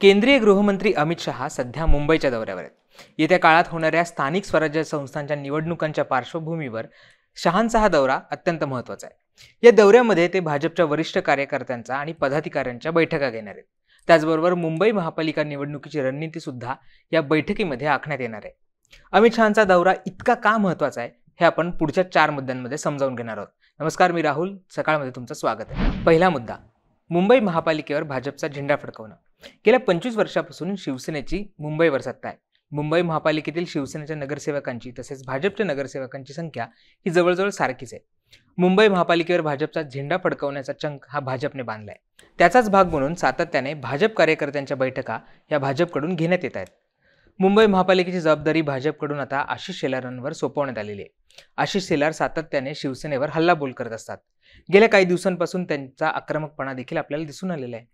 केंद्रीय गृहमंत्री अमित शहा सध्या मुंबईच्या दौऱ्यावर आहेत येत्या काळात होणाऱ्या स्थानिक स्वराज्य संस्थांच्या निवडणुकांच्या पार्श्वभूमीवर शहांचा हा दौरा अत्यंत महत्त्वाचा आहे या दौऱ्यामध्ये ते भाजपच्या वरिष्ठ कार्यकर्त्यांचा आणि पदाधिकाऱ्यांच्या बैठका घेणार आहेत त्याचबरोबर मुंबई महापालिका निवडणुकीची रणनीती सुद्धा या बैठकीमध्ये आखण्यात येणार आहे अमित शहाचा दौरा इतका का महत्त्वाचा आहे हे आपण पुढच्या चार मुद्द्यांमध्ये समजावून घेणार आहोत नमस्कार मी राहुल सकाळमध्ये तुमचं स्वागत आहे पहिला मुद्दा मुंबई महापालिकेवर भाजपचा झेंडा फडकवणं गेल्या पंचवीस वर्षापासून शिवसेनेची मुंबईवर सत्ता आहे मुंबई महापालिकेतील शिवसेनेच्या नगरसेवकांची तसेच भाजपच्या नगरसेवकांची संख्या ही जवळजवळ सारखीच आहे मुंबई महापालिकेवर भाजपचा झेंडा फडकवण्याचा चंक हा भाजपने बांधलाय त्याचाच भाग म्हणून सातत्याने भाजप कार्यकर्त्यांच्या बैठका या भाजपकडून घेण्यात येत आहेत मुंबई महापालिकेची जबाबदारी भाजपकडून आता आशिष शेलारांवर सोपवण्यात आलेली आहे आशिष शेलार सातत्याने शिवसेनेवर हल्लाबोल करत असतात गेल्या काही दिवसांपासून त्यांचा आक्रमकपणा देखील आपल्याला दिसून आलेला आहे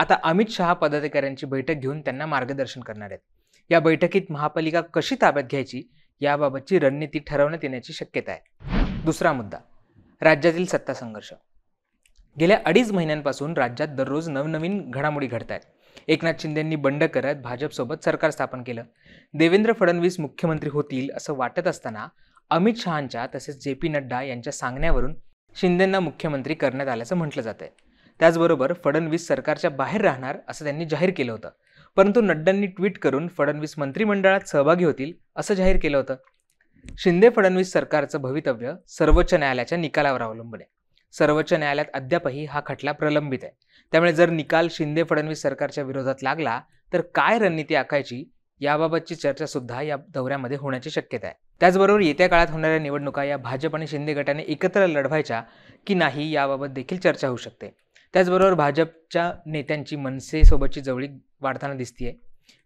आता अमित शहा पदाधिकाऱ्यांची बैठक घेऊन त्यांना मार्गदर्शन करणार आहेत या बैठकीत महापालिका कशी ताब्यात घ्यायची याबाबतची रणनीती ठरवण्यात येण्याची शक्यता आहे दुसरा मुद्दा राज्यातील सत्ता संघर्ष गेल्या अडीच महिन्यांपासून राज्यात दररोज नवनवीन घडामोडी घडत आहेत एकनाथ शिंदेंनी बंड करत भाजपसोबत सरकार स्थापन केलं देवेंद्र फडणवीस मुख्यमंत्री होतील असं वाटत असताना अमित शहांच्या तसेच जे पी नड्डा यांच्या सांगण्यावरून शिंदेंना मुख्यमंत्री करण्यात आल्याचं म्हटलं जात आहे त्याचबरोबर फडणवीस सरकारच्या बाहेर राहणार असं त्यांनी जाहीर केलं होतं परंतु नड्डांनी ट्विट करून फडणवीस मंत्रिमंडळात सहभागी होतील असं जाहीर केलं होतं शिंदे फडणवीस सरकारचं भवितव्य सर्वोच्च न्यायालयाच्या निकालावर अवलंबून आहे सर्वोच्च न्यायालयात अद्यापही हा खटला प्रलंबित आहे त्यामुळे जर निकाल शिंदे फडणवीस सरकारच्या विरोधात लागला तर काय रणनीती आखायची याबाबतची चर्चा सुद्धा या दौऱ्यामध्ये होण्याची शक्यता आहे त्याचबरोबर येत्या काळात होणाऱ्या निवडणुका या भाजप आणि शिंदे गटाने एकत्र लढवायच्या की नाही याबाबत देखील चर्चा होऊ शकते त्याचबरोबर भाजपच्या नेत्यांची मनसेसोबतची जवळीक वाढताना दिसतीये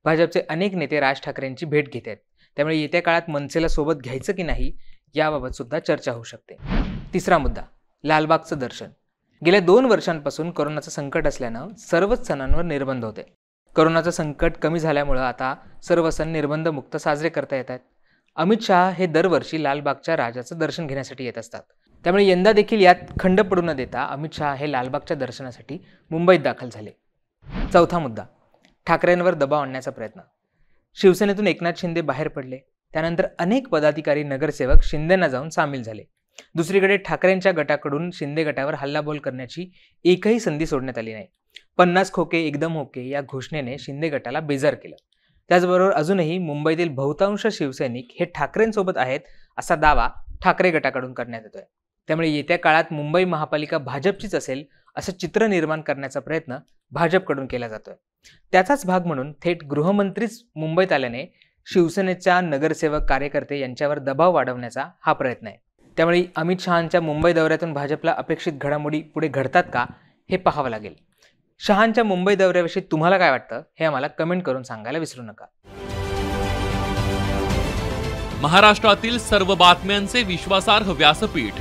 भाजपचे अनेक नेते राज ठाकरेंची भेट घेत आहेत त्यामुळे येत्या काळात मनसेला सोबत घ्यायचं की नाही याबाबत सुद्धा चर्चा होऊ शकते तिसरा मुद्दा लालबागचं दर्शन गेल्या दोन वर्षांपासून कोरोनाचं संकट असल्यानं सर्वच सणांवर निर्बंध होते कोरोनाचं संकट कमी झाल्यामुळं आता सर्व सण निर्बंधमुक्त साजरे करता येत आहेत अमित शहा हे दरवर्षी लालबागच्या राजाचं दर्शन घेण्यासाठी येत असतात त्यामुळे यंदा देखील यात खंड पडू न देता अमित शहा हे लालबागच्या दर्शनासाठी मुंबईत दाखल झाले चौथा मुद्दा ठाकरेंवर दबाव आणण्याचा प्रयत्न शिवसेनेतून एकनाथ शिंदे बाहेर पडले त्यानंतर अनेक पदाधिकारी नगरसेवक शिंदेना जाऊन सामील झाले दुसरीकडे ठाकरेंच्या गटाकडून शिंदे गटावर हल्लाबोल करण्याची एकही संधी सोडण्यात आली नाही पन्नास खोके एकदम होके या घोषणेने शिंदे गटाला बेजार केलं त्याचबरोबर अजूनही मुंबईतील बहुतांश शिवसैनिक हे ठाकरेंसोबत आहेत असा दावा ठाकरे गटाकडून करण्यात येतोय त्यामुळे येत्या काळात मुंबई महापालिका भाजपचीच असेल असं चित्र निर्माण करण्याचा प्रयत्न भाजपकडून केला जातोय त्याचाच भाग म्हणून थेट गृहमंत्रीच मुंबईत आल्याने शिवसेनेच्या नगरसेवक कार्यकर्ते यांच्यावर दबाव वाढवण्याचा हा प्रयत्न आहे त्यामुळे अमित शहांच्या मुंबई दौऱ्यातून भाजपला अपेक्षित घडामोडी पुढे घडतात का हे पाहावं लागेल शहांच्या मुंबई दौऱ्याविषयी तुम्हाला काय वाटतं हे आम्हाला कमेंट करून सांगायला विसरू नका महाराष्ट्रातील सर्व बातम्यांचे विश्वासार्ह व्यासपीठ